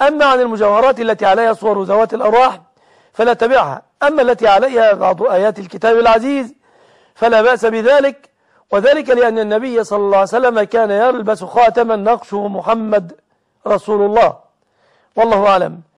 أما عن المجوهرات التي عليها صور ذوات الأرواح فلا تبعها أما التي عليها بعض آيات الكتاب العزيز فلا بأس بذلك وذلك لأن النبي صلى الله عليه وسلم كان يلبس خاتما نقشه محمد رسول الله والله أعلم